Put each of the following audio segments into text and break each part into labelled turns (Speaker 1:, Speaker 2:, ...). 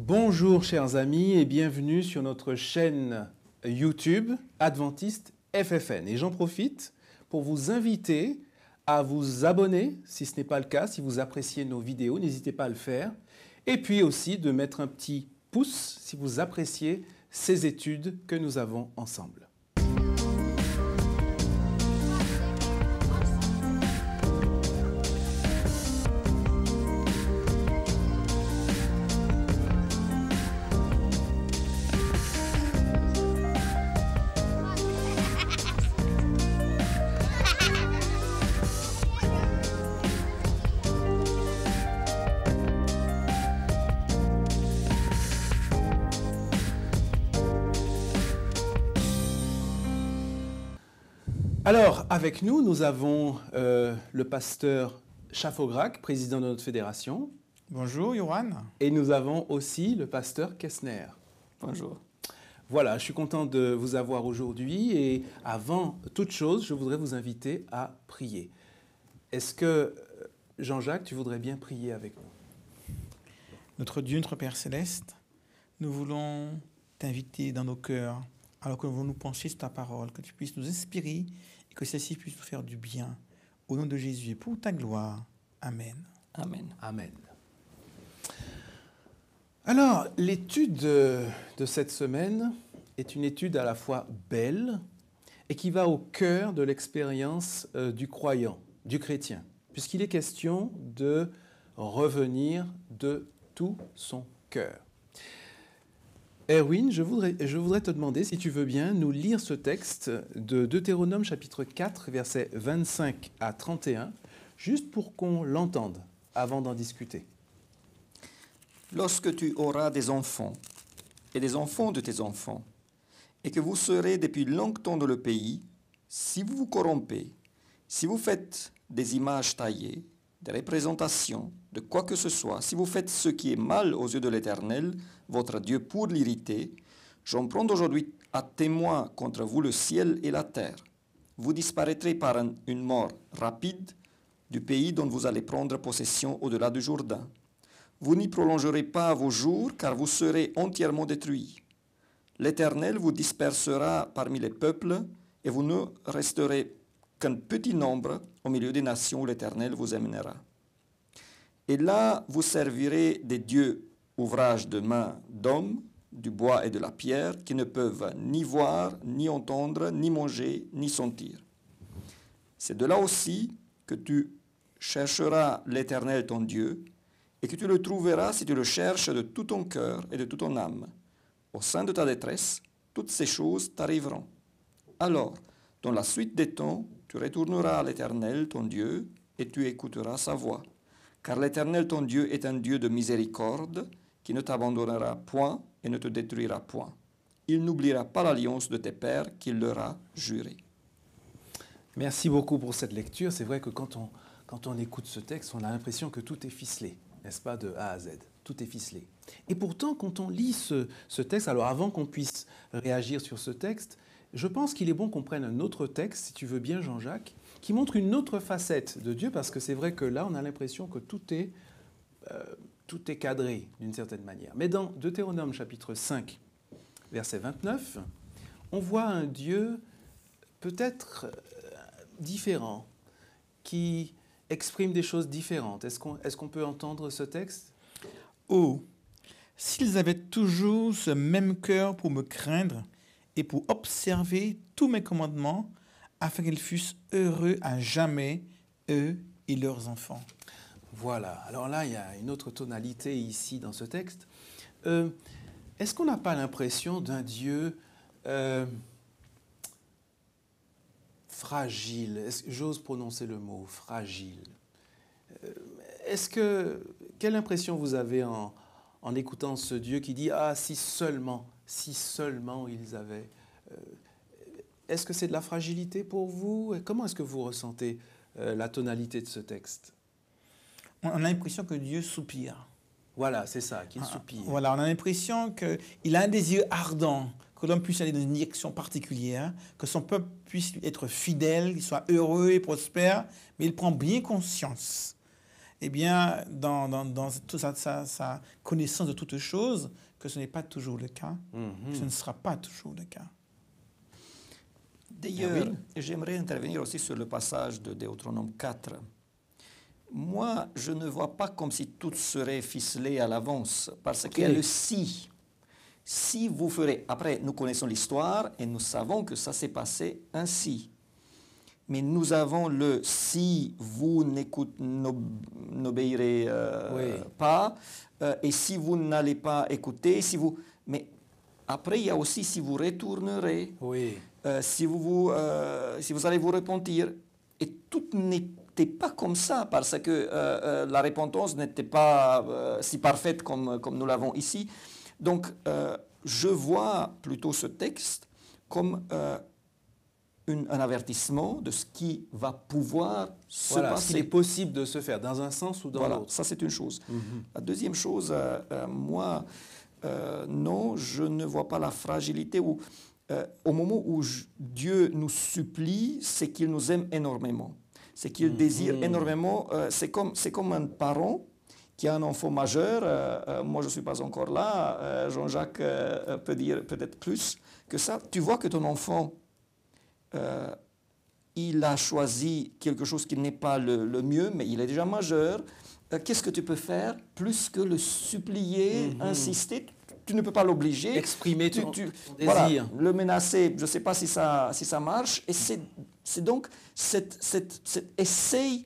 Speaker 1: Bonjour chers amis et bienvenue sur notre chaîne YouTube Adventiste FFN. Et j'en profite pour vous inviter à vous abonner si ce n'est pas le cas, si vous appréciez nos vidéos, n'hésitez pas à le faire. Et puis aussi de mettre un petit pouce si vous appréciez ces études que nous avons ensemble. Alors, avec nous, nous avons euh, le pasteur Chafograc, président de notre fédération.
Speaker 2: Bonjour, Johan.
Speaker 1: Et nous avons aussi le pasteur Kessner. Bonjour. Voilà, je suis content de vous avoir aujourd'hui et avant toute chose, je voudrais vous inviter à prier. Est-ce que, euh, Jean-Jacques, tu voudrais bien prier avec nous
Speaker 2: Notre Dieu, notre Père céleste, nous voulons t'inviter dans nos cœurs alors que nous pencher sur ta parole, que tu puisses nous inspirer que celle-ci puisse faire du bien. Au nom de Jésus et pour ta gloire. Amen. Amen. Amen.
Speaker 1: Alors, l'étude de cette semaine est une étude à la fois belle et qui va au cœur de l'expérience euh, du croyant, du chrétien, puisqu'il est question de revenir de tout son cœur. Erwin, je voudrais, te demander, si tu veux bien, nous lire ce texte de Deutéronome chapitre 4, versets 25 à 31,
Speaker 3: juste pour qu'on l'entende avant d'en discuter. Lorsque tu auras des enfants et des enfants de tes enfants, et que vous serez depuis longtemps dans le pays, si vous vous corrompez, si vous faites des images taillées, des représentations, de quoi que ce soit, si vous faites ce qui est mal aux yeux de l'Éternel, votre Dieu, pour l'irriter, j'en prends aujourd'hui à témoin contre vous le ciel et la terre. Vous disparaîtrez par une mort rapide du pays dont vous allez prendre possession au-delà du Jourdain. Vous n'y prolongerez pas vos jours, car vous serez entièrement détruits. L'Éternel vous dispersera parmi les peuples, et vous ne resterez qu'un petit nombre au milieu des nations l'Éternel vous amènera. Et là, vous servirez des dieux, ouvrages de main d'hommes, du bois et de la pierre, qui ne peuvent ni voir, ni entendre, ni manger, ni sentir. C'est de là aussi que tu chercheras l'Éternel ton Dieu, et que tu le trouveras si tu le cherches de tout ton cœur et de toute ton âme. Au sein de ta détresse, toutes ces choses t'arriveront. Alors, dans la suite des temps, tu retourneras à l'Éternel, ton Dieu, et tu écouteras sa voix. Car l'Éternel, ton Dieu, est un Dieu de miséricorde, qui ne t'abandonnera point et ne te détruira point. Il n'oubliera pas l'alliance de tes pères qu'il leur a juré.
Speaker 1: Merci beaucoup pour cette lecture. C'est vrai que quand on, quand on écoute ce texte, on a l'impression que tout est ficelé, n'est-ce pas, de A à Z tout est ficelé. Et pourtant, quand on lit ce texte, alors avant qu'on puisse réagir sur ce texte, je pense qu'il est bon qu'on prenne un autre texte, si tu veux bien Jean-Jacques, qui montre une autre facette de Dieu, parce que c'est vrai que là, on a l'impression que tout est, euh, tout est cadré d'une certaine manière. Mais dans Deutéronome chapitre 5, verset 29, on voit un Dieu peut-être euh, différent, qui exprime des choses différentes. Est-ce qu'on peut entendre ce texte Oh,
Speaker 2: s'ils avaient toujours ce même cœur pour me craindre, et pour observer tous mes commandements, afin qu'ils fussent heureux à jamais, eux et
Speaker 1: leurs enfants. Voilà, alors là, il y a une autre tonalité ici dans ce texte. Euh, est-ce qu'on n'a pas l'impression d'un Dieu euh, fragile J'ose prononcer le mot fragile. Euh, est-ce que quelle impression vous avez en, en écoutant ce Dieu qui dit Ah, si seulement, si seulement ils avaient euh, est-ce que c'est de la fragilité pour vous Et Comment est-ce que vous ressentez euh, la tonalité de ce texte
Speaker 2: On a l'impression que Dieu soupire.
Speaker 1: Voilà, c'est ça, qu'il ah, ah, soupire.
Speaker 2: Voilà, on a l'impression qu'il a un désir ardent que l'homme puisse aller dans une direction particulière, que son peuple puisse être fidèle, qu'il soit heureux et prospère, mais il prend bien conscience, eh bien, dans, dans, dans toute sa, sa, connaissance de toutes choses, que ce n'est pas toujours le cas, que mhm. ce ne sera pas toujours le cas.
Speaker 3: D'ailleurs, ah j'aimerais intervenir aussi sur le passage de Deutéronome 4. Moi, je ne vois pas comme si tout serait ficelé à l'avance, parce qu'il y a le si. Si vous ferez, après, nous connaissons l'histoire et nous savons que ça s'est passé ainsi. Mais nous avons le si vous n'obéirez euh, pas, euh, et si vous n'allez pas écouter, si vous... Mais après, il y a aussi si vous retournerez. Oui. Euh, si, vous euh, si vous allez vous repentir. Et tout n'était pas comme ça, parce que euh, la repentance n'était pas si parfaite comme, nous l'avons ici. Donc, je vois plutôt ce texte comme un avertissement de ce qui va pouvoir se passer. C'est possible de se faire, dans un sens ou dans voilà, Ça, c'est une chose. Mhm. La deuxième chose, moi, non, je ne vois pas la fragilité ou euh, au moment où Dieu nous supplie, c'est qu'il nous aime énormément. C'est qu'il mhm. désire énormément. Euh, c'est comme, comme un parent qui a un enfant majeur. Euh, moi, je ne suis pas encore là. Jean-Jacques peut dire peut-être plus que ça. Tu vois que ton enfant, il a choisi quelque chose qui n'est pas le, le, mieux, mais il est déjà majeur. Qu'est-ce que tu peux faire plus que le supplier, mhm. insister tu ne peux pas l'obliger. Exprimer ton, désir. le menacer, je ne sais pas si ça, si ça marche. Et c'est donc cet cette, essai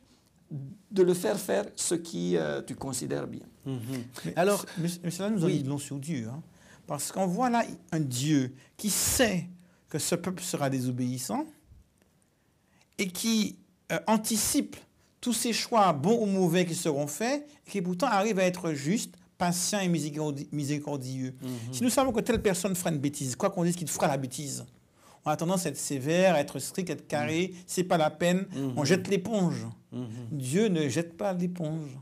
Speaker 3: de le faire faire ce qui euh, tu considères bien. Mhm. Alors, mais,
Speaker 2: cela nous a dit sur Dieu. Hein. parce qu'on voit là un Dieu qui sait que ce peuple sera désobéissant et qui euh, anticipe tous ces choix bons ou mauvais qui seront faits et qui pourtant arrive à être juste patient et miséricordieux. Mhm. Si nous savons que telle personne fera une bêtise, quoi qu'on dise qu'il fera la bêtise, on a tendance à être sévère, à être strict, à être carré, mhm. c'est pas la peine, mhm. on jette l'éponge. Dieu ne jette pas l'éponge.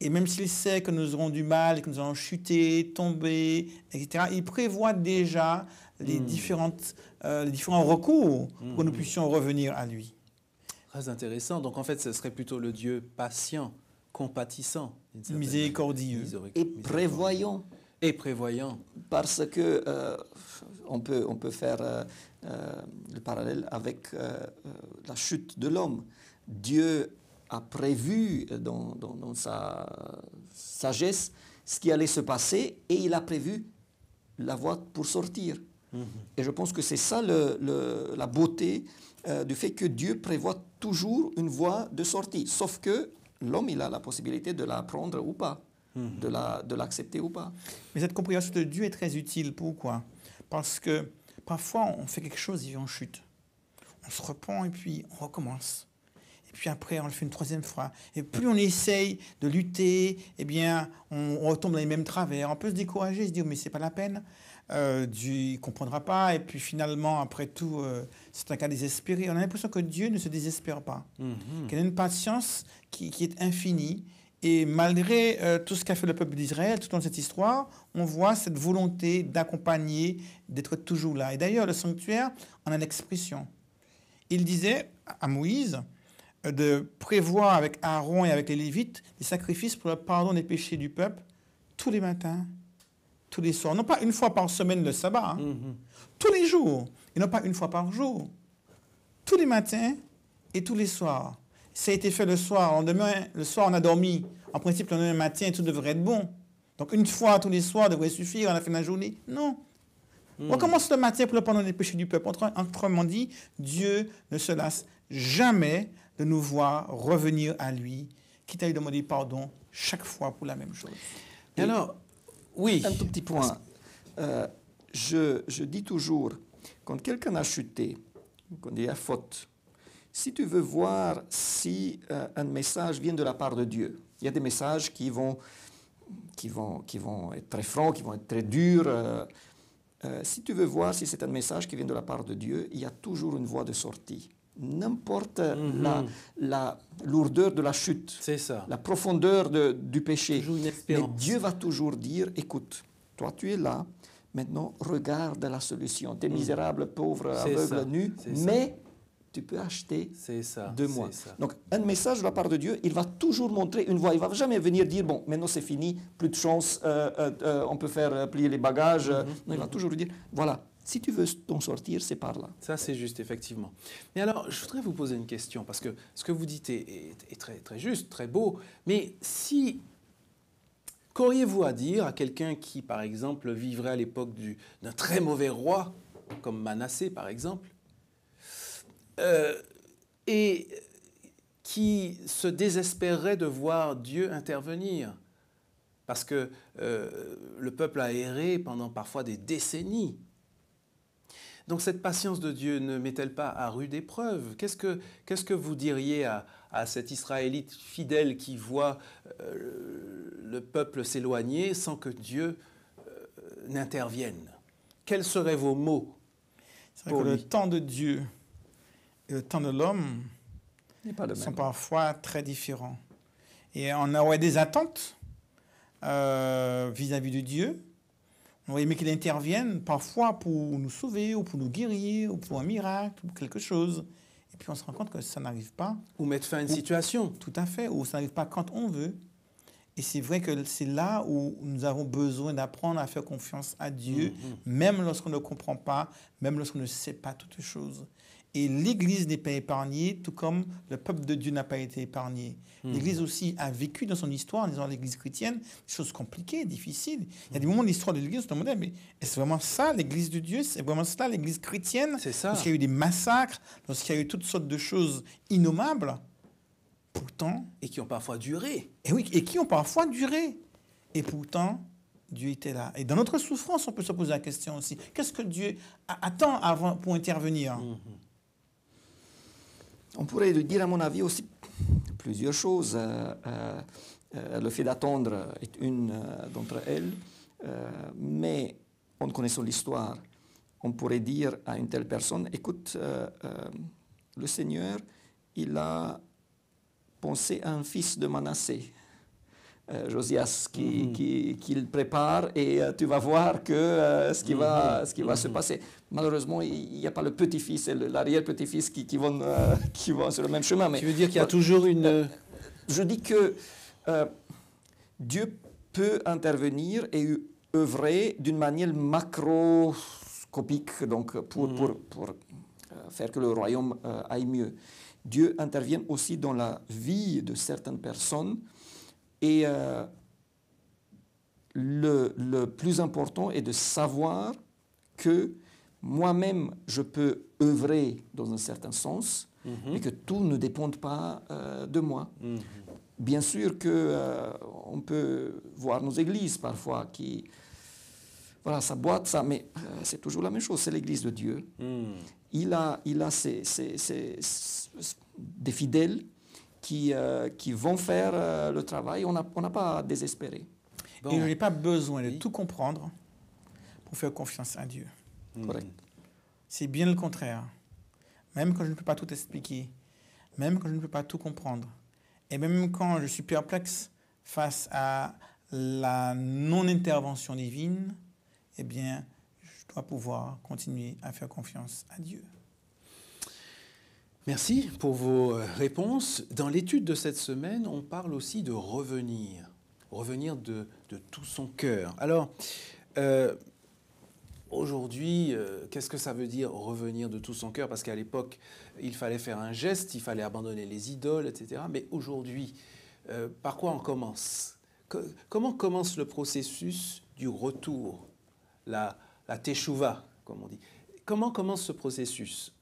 Speaker 2: Et même s'il sait que nous aurons du mal, que nous allons chuter, tomber, etc., il prévoit déjà les, différentes, euh, différents recours pour que nous puissions revenir à lui.
Speaker 1: Très intéressant. Donc en fait, ce serait plutôt le Dieu patient compatissant, miséricordieux
Speaker 3: et prévoyant. Et prévoyant. Parce que euh, on, peut, on peut faire euh, euh, le parallèle avec la chute de l'homme. Dieu a prévu dans, sa sagesse ce qui allait se passer et il a prévu la voie pour sortir. Mhm. Et je pense que c'est ça le, la beauté du fait que Dieu prévoit toujours une voie de sortie. Sauf que l'homme, il a la possibilité de l'apprendre ou pas, hmm. de l'accepter la, de ou pas.
Speaker 2: Mais cette compréhension de Dieu est très utile. Pourquoi Parce que parfois, on fait quelque chose et on chute. On se reprend et puis on recommence et puis après on le fait une troisième fois. Et plus on essaye de lutter, eh bien on, retombe dans les mêmes travers. On peut se décourager, se dire mais c'est pas la peine, euh, Dieu ne comprendra pas. Et puis finalement, après tout, euh, c'est un cas désespéré. On a l'impression que Dieu ne se désespère pas,
Speaker 1: mhm. qu'il
Speaker 2: a une patience qui, est infinie. Et malgré euh, tout ce qu'a fait le peuple d'Israël tout dans cette histoire, on voit cette volonté d'accompagner, d'être toujours là. Et d'ailleurs, le sanctuaire en a l'expression. Il disait à Moïse, de prévoir avec Aaron et avec les Lévites des sacrifices pour le pardon des péchés du peuple tous les matins, tous les soirs. Non pas une fois par semaine le sabbat, hein. mhm. tous les jours, et non pas une fois par jour. Tous les matins et tous les soirs. Ça a été fait le soir. Le, lendemain, le soir, on a dormi. En principe, le lendemain matin, tout devrait être bon. Donc une fois tous les soirs devrait suffire à la fin de la journée. Non. Mhm. On commence le matin pour le pardon des péchés du peuple. Autrement dit, Dieu ne se lasse jamais de nous voir revenir à lui, quitte à lui demander pardon chaque fois pour la même chose.
Speaker 3: alors, oui. Un tout petit point. Euh, je, dis toujours, quand quelqu'un a chuté, quand il y a faute, si tu veux voir si euh, un message vient de la part de Dieu, il y a des messages qui vont, qui vont, qui vont être très francs, qui vont être très durs. Euh, si tu veux voir si c'est un message qui vient de la part de Dieu, il y a toujours une voie de sortie n'importe mhm. la, lourdeur de la chute, la profondeur du péché. Mais Dieu va toujours dire, écoute, toi tu es là, maintenant regarde la solution. Tu es mhm. misérable, pauvre, aveugle, nu, mais tu peux acheter de moi. Donc un message de la part de Dieu, il va toujours montrer une voie. Il ne va jamais venir dire, bon, maintenant c'est fini, plus de chance, euh, euh, euh, on peut faire plier les bagages. Mhm. il va toujours dire, voilà, si tu veux t'en sortir, c'est par là.
Speaker 1: Ça, c'est juste, effectivement. Mais alors, je voudrais vous poser une question, parce que ce que vous dites est, très, très juste, très beau, mais si Qu'auriez-vous à dire à quelqu'un qui, par exemple, vivrait à l'époque d'un très mauvais roi, comme Manassé, par exemple, euh, et qui se désespérait de voir Dieu intervenir Parce que euh, le peuple a erré pendant parfois des décennies. Donc cette patience de Dieu ne met elle pas à rude épreuve Qu'est-ce que vous diriez à, cet Israélite fidèle qui voit euh, le peuple s'éloigner sans que Dieu euh, n'intervienne Quels seraient vos mots
Speaker 3: pour que le
Speaker 2: temps de Dieu et le temps de l'homme sont parfois très différents. Et on aurait des attentes vis à -vis de Dieu, oui, mais qu'il intervienne parfois pour nous sauver ou pour nous guérir ou pour un miracle ou quelque chose. Et puis on se rend compte que ça n'arrive pas. Ou mettre fin à une situation. Tout à fait, ou ça n'arrive pas quand on veut. Et c'est vrai que c'est là où nous avons besoin d'apprendre à faire confiance à Dieu, mm-hmm. même lorsqu'on ne comprend pas, même lorsqu'on ne sait pas toutes choses. Et l'Église n'est pas épargnée, tout comme le peuple de Dieu n'a pas été épargné. Mm-hmm. L'Église aussi a vécu dans son histoire, en disant l'Église chrétienne, des choses compliquées, difficiles. Il y a des mm-hmm. moments de l'histoire de l'Église où on se demandait, mais est-ce vraiment ça l'Église de Dieu C'est vraiment ça l'Église chrétienne C'est ça. Parce qu'il y a eu des massacres, parce qu'il y a eu toutes sortes de choses innommables. Pourtant. Et qui ont parfois duré. Et oui, et qui ont parfois duré. Et pourtant, Dieu était là. Et dans notre souffrance, on peut se poser la question aussi. Qu'est-ce que Dieu attend avant pour intervenir mm-hmm.
Speaker 3: On pourrait dire, à mon avis, aussi plusieurs choses. Euh, euh, le fait d'attendre est une euh, d'entre elles. mais en connaissant l'histoire, on pourrait dire à une telle personne, écoute, le Seigneur, il a pensez à un fils de Manassé. Euh, Josias qui, mhm. qui, qui, le prépare et euh, tu vas voir que, euh, ce qui, va, mhm. ce qui va se mhm. passer. Malheureusement, il n'y a pas le petit-fils et l'arrière-petit-fils qui, qui, vont, qui vont sur le même chemin. Mais, tu veux dire qu'il y a toujours une... je dis que Dieu peut intervenir et œuvrer d'une manière macroscopique donc pour, pour, pour faire que le royaume aille mieux. Dieu intervient aussi dans la vie de certaines personnes. Et euh, le, plus important est de savoir que moi-même, je peux œuvrer dans un certain sens, mhm. et que tout ne dépend pas euh, de moi. Mhm. Bien sûr qu'on euh, peut voir nos églises parfois qui voilà, ça boite, ça, mais c'est toujours la même chose, c'est l'église de Dieu. Mhm il a, il a des fidèles qui, euh, qui vont faire euh, le travail. On n'a pas à désespérer. Et je n'ai
Speaker 2: pas besoin de tout comprendre pour faire confiance à Dieu.
Speaker 3: Mm. Correct. C'est bien le contraire.
Speaker 2: Même quand je ne peux pas tout expliquer, même quand je ne peux pas tout comprendre, et même quand je suis perplexe face à la non-intervention divine, eh bien, doit pouvoir continuer à faire confiance à Dieu.
Speaker 1: Merci pour vos euh, réponses. Dans l'étude de cette semaine, on parle aussi de revenir, revenir de, de tout son cœur. Alors, euh, Aujourd'hui, euh, qu'est-ce que ça veut dire revenir de tout son cœur Parce qu'à l'époque, il fallait faire un geste, il fallait abandonner les idoles, etc. Mais aujourd'hui, par quoi on commence Comment commence le processus du retour, la la teshuva, comme on dit. Comment commence ce processus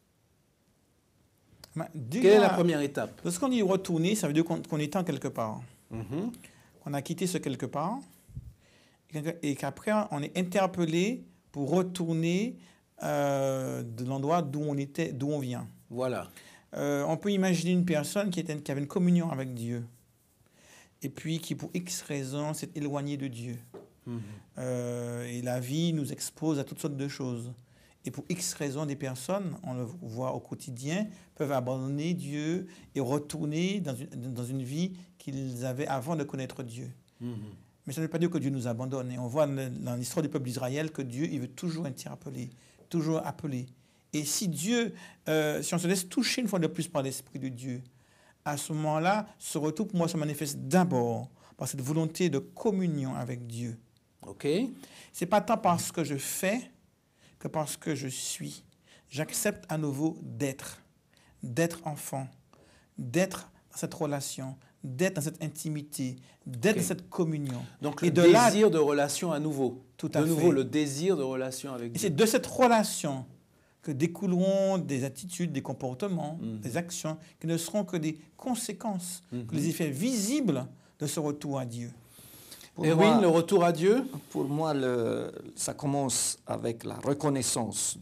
Speaker 2: Quelle est la première
Speaker 1: étape Lorsqu'on dit retourner, ça veut dire qu'on
Speaker 2: est en quelque part. Mm-hmm. On a quitté ce quelque part et qu'après on est interpellé pour retourner euh, de l'endroit d'où on était, d'où on vient. Voilà. Euh, on peut imaginer une personne qui, qui, avait une communion avec Dieu et puis qui pour X raisons, s'est éloignée de Dieu. Euh, et la vie nous expose à toutes sortes de choses. Et pour X raisons, des personnes, on le voit au quotidien, peuvent abandonner Dieu et retourner dans une, dans une vie qu'ils avaient avant de connaître Dieu. Mm-hmm. Mais ça ne veut pas dire que Dieu nous abandonne. Et on voit dans l'histoire du peuple d'Israël que Dieu, il veut toujours interpeller, toujours appeler. Et si Dieu, euh, si on se laisse toucher une fois de plus par l'Esprit de Dieu, à ce moment-là, ce retour pour moi se manifeste d'abord par cette volonté de communion avec Dieu. OK C'est pas tant parce que je fais que parce que je suis. J'accepte à nouveau d'être, d'être enfant, d'être dans cette relation, d'être dans cette intimité, d'être dans cette communion. Donc le et de désir
Speaker 1: de relation à nouveau. Tout à de nouveau, le désir de relation avec Dieu. Et c'est de
Speaker 2: cette relation que découleront des attitudes, des comportements, mm. des actions qui ne seront que des conséquences, mm-hmm. les effets visibles de ce retour à Dieu. Pour Erwin, le
Speaker 3: retour à Dieu Pour moi, le, ça commence avec la reconnaissance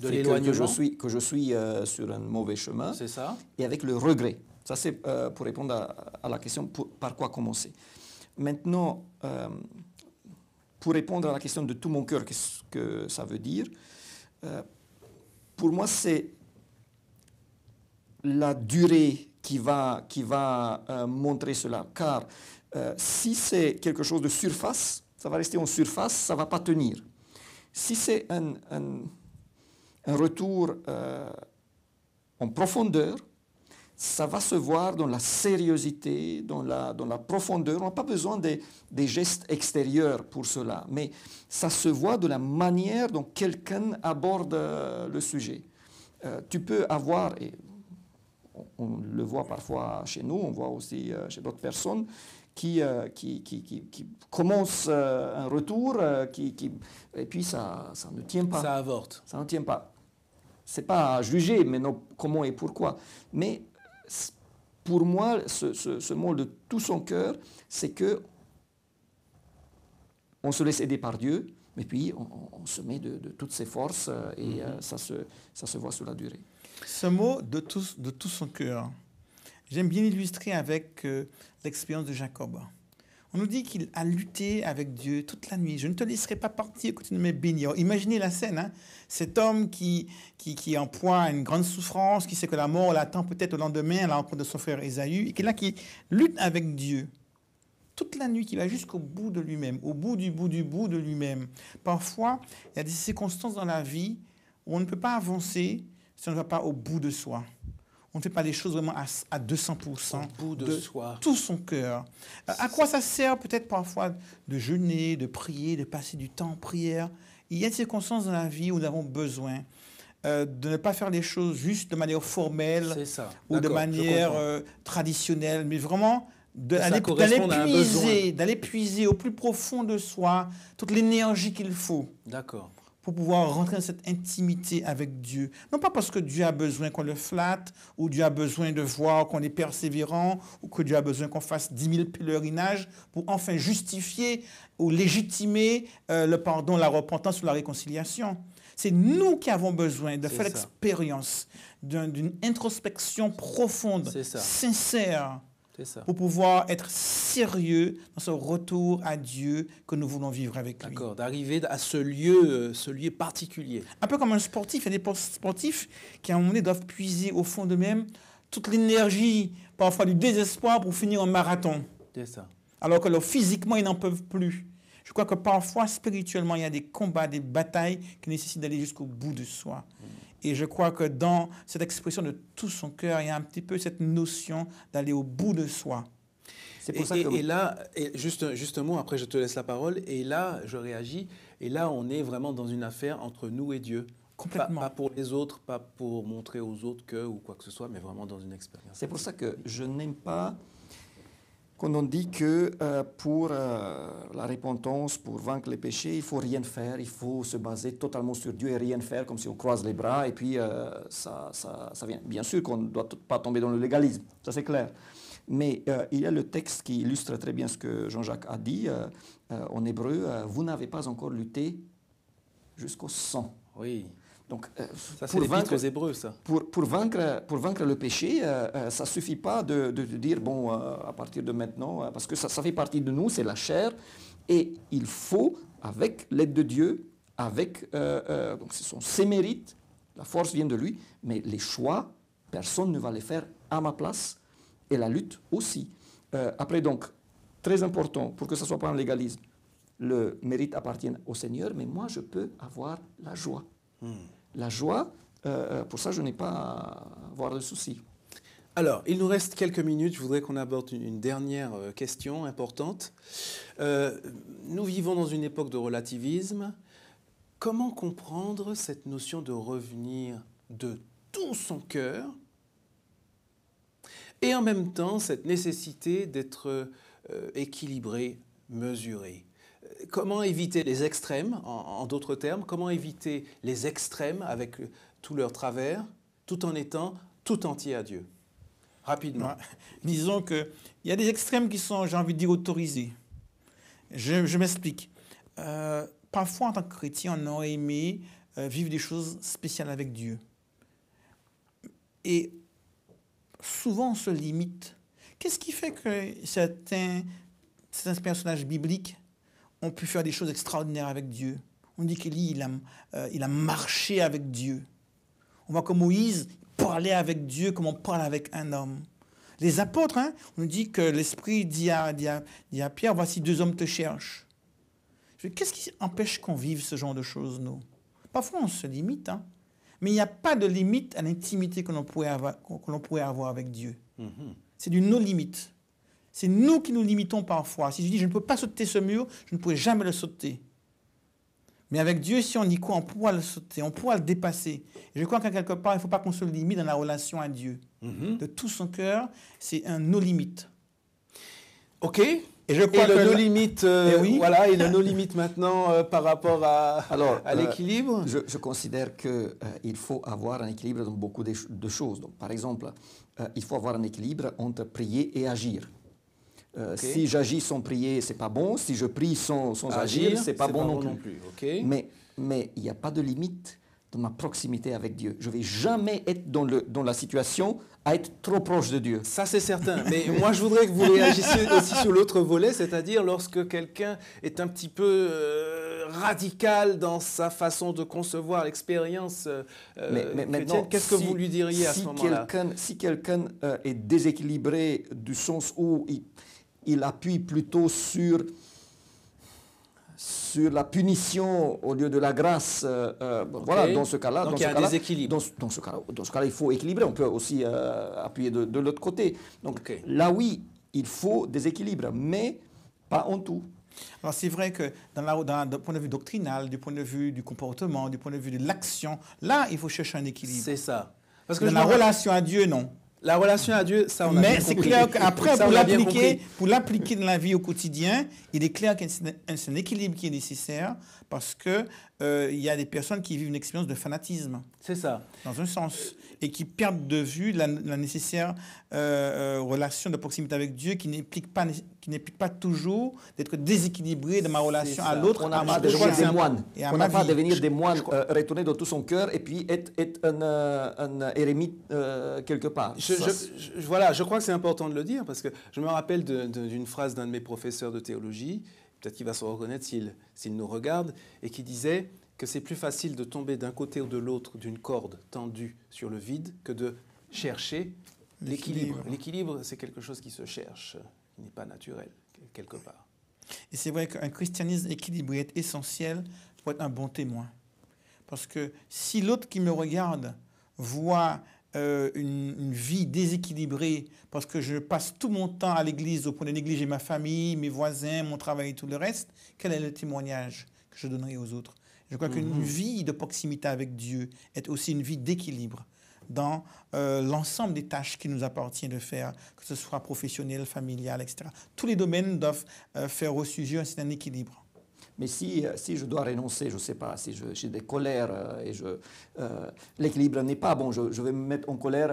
Speaker 3: de, l'éloignement. Que, je suis, que je suis euh, sur un mauvais chemin. C'est ça. Et avec le regret. Ça, c'est euh, pour répondre à, la question par quoi commencer. Maintenant, euh, pour répondre à la question de tout mon cœur, qu'est-ce que ça veut dire Pour moi, c'est la durée qui va, qui va montrer cela. Car euh, si c'est quelque chose de surface, ça va rester en surface, ça ne va pas tenir. Si c'est un, retour euh, en profondeur, ça va se voir dans la sériosité dans la, dans la profondeur. On n'a pas besoin des, des, gestes extérieurs pour cela, mais ça se voit de la manière dont quelqu'un aborde euh, le sujet. tu peux avoir, et on, le voit parfois chez nous, on voit aussi chez d'autres personnes, euh, qui, qui, qui, commence euh, un retour, euh, qui, et puis ça, ne tient pas. Ça avorte. Ça ne tient pas. C'est pas à juger, mais non, comment et pourquoi. Mais pour moi, ce, mot de tout son cœur, c'est que on se laisse aider par Dieu, mais puis on, se met de, toutes ses forces et mm-hmm. ça, se, ça se voit sur la durée.
Speaker 2: Ce mot de de tout son cœur, J'aime bien illustrer avec euh, l'expérience de Jacob. On nous dit qu'il a lutté avec Dieu toute la nuit. Je ne te laisserai pas partir que tu ne Imaginez la scène. Hein. Cet homme qui, qui, est en une grande souffrance, qui sait que la mort l'attend peut-être au lendemain, à la rencontre de son frère Esaü, et qui est là qui lutte avec Dieu. Toute la nuit, qui va jusqu'au bout de lui-même, au bout du bout du bout de lui-même. Parfois, il y a des circonstances dans la vie où on ne peut pas avancer si on ne va pas au bout de soi on ne fait pas les choses vraiment à, 200% de, soi. tout son cœur. Euh, à quoi ça sert peut-être parfois de jeûner, de prier, de passer du temps en prière Il y a des circonstances dans la vie où nous avons besoin euh, de ne pas faire les choses juste de manière formelle ou de manière euh, traditionnelle, mais vraiment d'aller puiser, puiser au plus profond de soi toute l'énergie qu'il faut. D'accord pour pouvoir rentrer dans cette intimité avec Dieu. Non pas parce que Dieu a besoin qu'on le flatte, ou Dieu a besoin de voir qu'on est persévérant, ou que Dieu a besoin qu'on fasse dix mille pèlerinages pour enfin justifier ou légitimer euh, le pardon, la repentance ou la réconciliation. C'est nous qui avons besoin de faire l'expérience d'une introspection profonde, sincère, pour pouvoir être sérieux dans ce retour à Dieu que nous voulons vivre avec lui. D'accord, d'arriver à ce lieu, euh, ce lieu particulier. Un peu comme un sportif, il y a des sportifs qui à un moment donné doivent puiser au fond d'eux-mêmes toute l'énergie, parfois du désespoir pour finir un marathon. C'est ça. Alors que physiquement, ils n'en peuvent plus. Je crois que parfois, spirituellement, il y a des combats, des batailles qui nécessitent d'aller jusqu'au bout de soi. Mm. Et je crois que dans cette expression de tout son cœur, il y a un petit peu cette notion d'aller au bout de soi. C'est pour et, ça que... et,
Speaker 1: là, et juste, justement après je te laisse la parole. Et là, je réagis. Et là, on est vraiment dans une affaire entre nous et Dieu. Complètement. pas, pour les autres, pas pour montrer aux autres que ou quoi que ce soit, mais vraiment dans une expérience. C'est pour ça que je n'aime
Speaker 3: pas quand on dit que euh, pour euh, la repentance, pour vaincre les péchés, il faut rien faire, il faut se baser totalement sur Dieu et rien faire, comme si on croise les bras et puis euh, ça, ça, vient. Bien sûr qu'on ne doit pas tomber dans le légalisme, ça c'est clair. Mais il y a le texte qui illustre très bien ce que Jean-Jacques a dit en hébreu, vous n'avez pas encore lutté jusqu'au sang. Oui. Donc, euh, pour, vaincre, Hébreux, Pour, vaincre, pour vaincre le péché, euh, euh, ça ne suffit pas de, dire, bon, à partir de maintenant, parce que ça, fait partie de nous, c'est la chair, et il faut, avec l'aide de Dieu, avec, donc ce sont ses mérites, la force vient de lui, mais les choix, personne ne va les faire à ma place, et la lutte aussi. après, donc, très important, pour que ce ne soit pas un légalisme, le mérite appartient au Seigneur, mais moi, je peux avoir la joie. Hmm la joie, euh, euh, pour ça, je n'ai pas à avoir de soucis. Alors, il nous reste quelques minutes.
Speaker 1: Je voudrais qu'on aborde une dernière euh, question importante. nous vivons dans une époque de relativisme. Comment comprendre cette notion de revenir de tout son cœur et en même temps cette nécessité d'être équilibré, mesuré Comment éviter les extrêmes, en, d'autres termes, comment éviter les extrêmes avec tout leur travers, tout en étant tout entier à Dieu Rapidement. Disons qu'il y a des extrêmes qui sont, j'ai envie de dire, autorisés. Je, m'explique.
Speaker 2: Euh, parfois, en tant que chrétien, on aurait aimé euh, vivre des choses spéciales avec Dieu. Et souvent, on se limite. Qu'est-ce qui fait que certains personnages bibliques ont pu faire des choses extraordinaires avec Dieu. On dit qu'Élie, il, a, euh, marché avec Dieu. On voit que Moïse parlait avec Dieu comme on parle avec un homme. Les apôtres, hein, on nous dit que l'Esprit dit à, Pierre, voici deux hommes te cherchent. Qu'est-ce qui empêche qu'on vive ce genre de choses, nous Parfois, on se limite, hein. mais il n'y a pas de limite à l'intimité que l'on pourrait, avoir, avec Dieu. Mhm. C'est du non limite c'est nous qui nous limitons parfois. Si je dis je ne peux pas sauter ce mur, je ne pourrai jamais le sauter. Mais avec Dieu, si on y croit, on pourra le sauter, on pourra le dépasser. je crois qu'à quelque part, il ne faut pas qu'on se limite dans la relation à Dieu. Mhm. De tout son cœur, c'est un
Speaker 3: no limite.
Speaker 1: OK et je crois le no eh euh, voilà, il le no maintenant euh, par rapport à, à euh, l'équilibre.
Speaker 3: je, considère qu'il il faut avoir un équilibre dans beaucoup de, choses. par exemple, il faut avoir un équilibre entre prier et agir. Euh, si j'agis sans prier, c'est pas bon. Si je prie sans, agir, ce c'est pas, bon, non plus. Mais il n'y a pas de limite dans ma proximité avec Dieu. Je vais jamais être dans, le, dans la situation à être trop proche de Dieu. Ça, c'est certain. Mais moi, je voudrais que vous réagissiez aussi sur l'autre volet, c'est-à-dire lorsque quelqu'un est un petit peu
Speaker 1: euh, radical dans sa façon de concevoir l'expérience euh, maintenant, qu'est-ce que vous lui diriez à si ce moment-là
Speaker 3: Si quelqu'un est déséquilibré du sens où il il appuie plutôt sur, sur la punition au lieu de la grâce. Euh, euh, voilà, dans ce cas-là. Donc il y a Dans, dans ce cas-là, il faut équilibrer. On peut aussi euh, appuyer de, l'autre côté. Donc là, oui, il faut déséquilibre, mais pas en tout. Alors c'est vrai que
Speaker 2: dans la, dans, point de vue doctrinal, du point de vue du comportement, du point de vue de l'action, là, il faut chercher un
Speaker 1: équilibre. C'est ça. Parce que dans la relation à Dieu, non. La relation à Dieu, ça on a Mais c'est clair qu'après, pour
Speaker 2: l'appliquer, dans la vie au quotidien, il est clair qu'il y a un équilibre qui est nécessaire parce que euh, il y a des personnes qui vivent une expérience de fanatisme. C'est ça. Dans un sens. Et qui perdent de vue la, nécessaire euh, euh, relation de proximité avec Dieu qui n'implique pas qui n'implique pas toujours d'être déséquilibré de ma relation à l'autre. On n'a pas de devenir des moines. On n'a pas
Speaker 3: devenir euh, des moines, retourner dans tout son cœur et puis être, un, érémite euh, euh, quelque part. Je, voilà, je crois que c'est important de le
Speaker 1: dire parce que je me rappelle d'une phrase d'un de mes professeurs de théologie, peut-être qu'il va se reconnaître s'il nous regarde, et qui disait que c'est plus facile de tomber d'un côté ou de l'autre d'une corde tendue sur le vide que de chercher l'équilibre. L'équilibre, c'est quelque chose qui se cherche n'est pas naturel, quelque part.
Speaker 2: Et c'est vrai qu'un christianisme équilibré est essentiel pour être un bon témoin. Parce que si l'autre qui me regarde voit euh, une, vie déséquilibrée, parce que je passe tout mon temps à l'église, au point de négliger ma famille, mes voisins, mon travail et tout le reste, quel est le témoignage que je donnerai aux autres Je crois qu'une mhm. vie de proximité avec Dieu est aussi une vie d'équilibre dans euh, l'ensemble des tâches qui nous appartient de faire, que ce soit professionnel, familial, etc. Tous les domaines doivent euh, faire au sujet un certain équilibre.
Speaker 3: Mais si, euh, si je dois renoncer, je ne sais pas, si j'ai des colères euh, et je, euh, l'équilibre n'est pas bon, je, vais me mettre en colère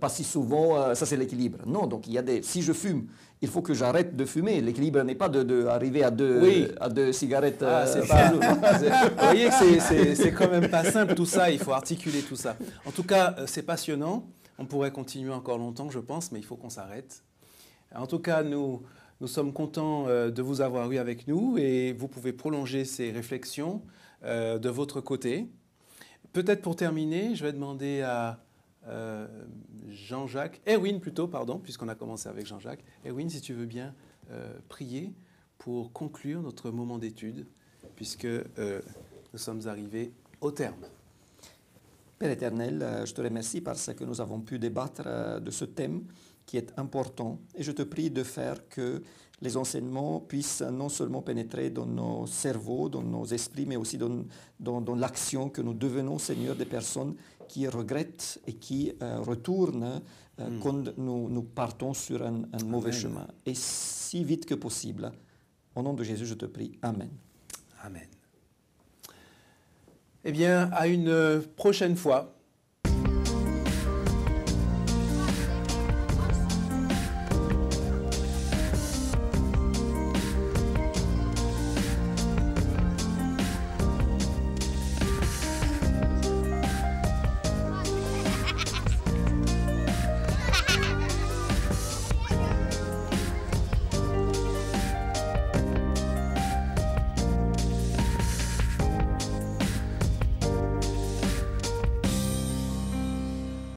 Speaker 3: pas si souvent, ça c'est l'équilibre. Non, donc il y a des, si je fume, il faut que j'arrête de fumer. L'équilibre n'est pas d'arriver de, arriver à, deux, à deux cigarettes ah, par jour. Vous voyez que c'est quand même pas simple tout ça, il faut articuler tout ça.
Speaker 1: En tout cas, c'est passionnant. On pourrait continuer encore longtemps, je pense, mais il faut qu'on s'arrête. En tout cas, nous, nous sommes contents euh, de vous avoir eu avec nous et vous pouvez prolonger ces réflexions euh, de votre côté. Peut-être pour terminer, je vais demander à euh, Jean-Jacques, Erwin plutôt, pardon, puisqu'on a commencé avec Jean-Jacques. Erwin, si tu veux bien prier pour conclure notre moment
Speaker 3: d'étude, puisque nous sommes arrivés au terme. Père éternel, je te remercie parce que nous avons pu débattre de ce thème qui est important. Et je te prie de faire que les enseignements puissent non seulement pénétrer dans nos cerveaux, dans nos esprits, mais aussi dans, l'action que nous devenons, Seigneur, des personnes qui regrettent et qui euh, retournent euh, hmm. quand nous, partons sur un, mauvais chemin. Et si vite que possible. Au nom de Jésus, je te prie. Amen. Amen. Eh bien, à une prochaine
Speaker 1: fois.